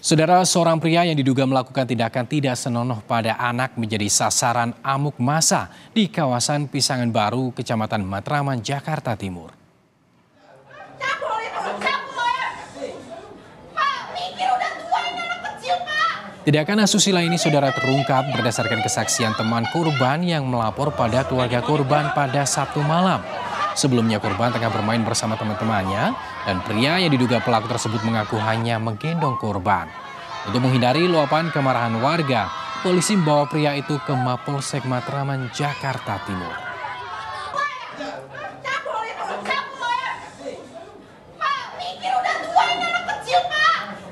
Saudara seorang pria yang diduga melakukan tindakan tidak senonoh pada anak menjadi sasaran amuk masa di kawasan Pisangan Baru, Kecamatan Matraman, Jakarta Timur. Tindakan asusila ini saudara terungkap berdasarkan kesaksian teman korban yang melapor pada keluarga korban pada Sabtu malam. Sebelumnya korban tengah bermain bersama teman-temannya dan pria yang diduga pelaku tersebut mengaku hanya menggendong korban. Untuk menghindari luapan kemarahan warga, polisi membawa pria itu ke Mapolsek Matraman, Jakarta Timur.